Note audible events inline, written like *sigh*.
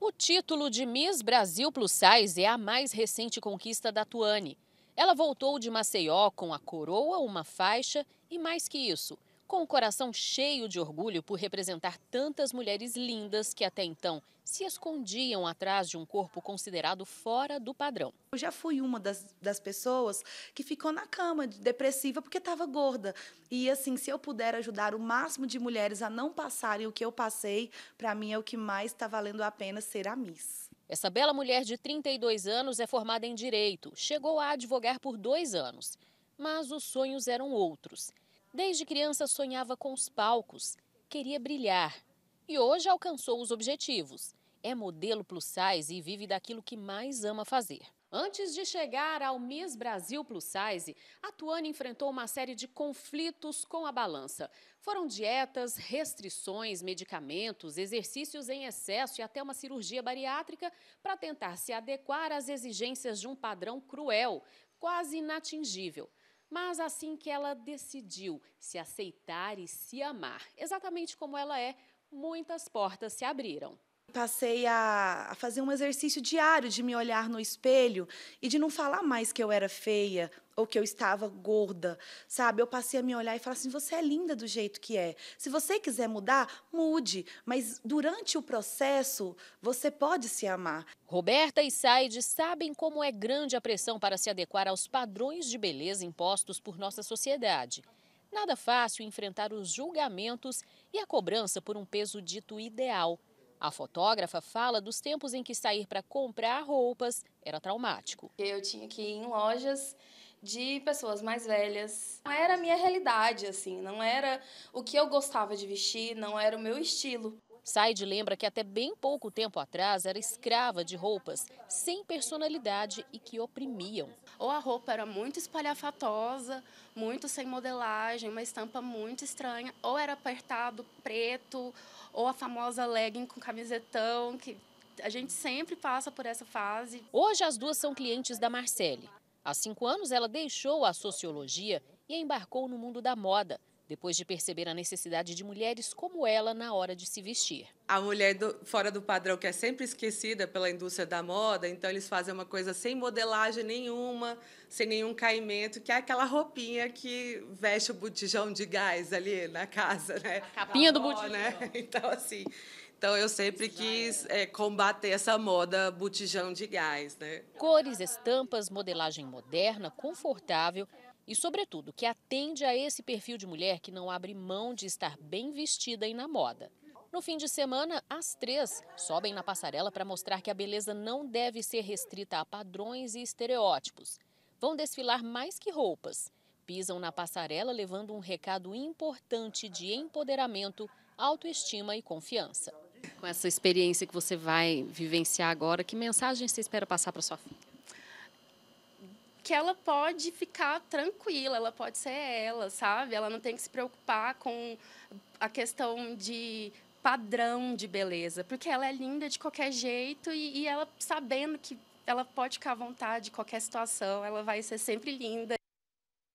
O título de Miss Brasil Plus Size é a mais recente conquista da Tuane. Ela voltou de Maceió com a coroa, uma faixa e mais que isso – com o coração cheio de orgulho por representar tantas mulheres lindas que até então se escondiam atrás de um corpo considerado fora do padrão. Eu já fui uma das, das pessoas que ficou na cama depressiva porque estava gorda. E assim, se eu puder ajudar o máximo de mulheres a não passarem o que eu passei, para mim é o que mais está valendo a pena ser a Miss. Essa bela mulher de 32 anos é formada em direito, chegou a advogar por dois anos. Mas os sonhos eram outros Desde criança sonhava com os palcos, queria brilhar e hoje alcançou os objetivos. É modelo plus size e vive daquilo que mais ama fazer. Antes de chegar ao Miss Brasil Plus Size, a Tuane enfrentou uma série de conflitos com a balança. Foram dietas, restrições, medicamentos, exercícios em excesso e até uma cirurgia bariátrica para tentar se adequar às exigências de um padrão cruel, quase inatingível. Mas assim que ela decidiu se aceitar e se amar, exatamente como ela é, muitas portas se abriram passei a, a, fazer um exercício diário de me olhar no espelho e de não falar mais que eu era feia ou que eu estava gorda, sabe? Eu passei a me olhar e falar assim: você é linda do jeito que é. Se você quiser mudar, mude, mas durante o processo você pode se amar. Roberta e Said sabem como é grande a pressão para se adequar aos padrões de beleza impostos por nossa sociedade. Nada fácil enfrentar os julgamentos e a cobrança por um peso dito ideal a fotógrafa fala dos tempos em que sair para comprar roupas era traumático. Eu tinha que ir em lojas de pessoas mais velhas. Não era a minha realidade, assim, não era o que eu gostava de vestir, não era o meu estilo. Said lembra que até bem pouco tempo atrás era escrava de roupas sem personalidade e que oprimiam. Ou a roupa era muito espalhafatosa, muito sem modelagem, uma estampa muito estranha, ou era apertado preto, ou a famosa legging com camisetão, que a gente sempre passa por essa fase. Hoje as duas são clientes da Marcelle. Há cinco anos ela deixou a sociologia e embarcou no mundo da moda depois de perceber a necessidade de mulheres como ela na hora de se vestir. A mulher do, fora do padrão, que é sempre esquecida pela indústria da moda, então eles fazem uma coisa sem modelagem nenhuma, sem nenhum caimento, que é aquela roupinha que veste o botijão de gás ali na casa, né? A capinha da do né? botijão. Né? *laughs* Então, assim. Então eu sempre quis é, combater essa moda botijão de gás, né? Cores, estampas, modelagem moderna, confortável e, sobretudo, que atende a esse perfil de mulher que não abre mão de estar bem vestida e na moda. No fim de semana, as três sobem na passarela para mostrar que a beleza não deve ser restrita a padrões e estereótipos. Vão desfilar mais que roupas. Pisam na passarela levando um recado importante de empoderamento, autoestima e confiança. Com essa experiência que você vai vivenciar agora, que mensagem você espera passar para sua filha? que ela pode ficar tranquila, ela pode ser ela, sabe? Ela não tem que se preocupar com a questão de padrão de beleza, porque ela é linda de qualquer jeito e, e ela sabendo que ela pode ficar à vontade em qualquer situação, ela vai ser sempre linda.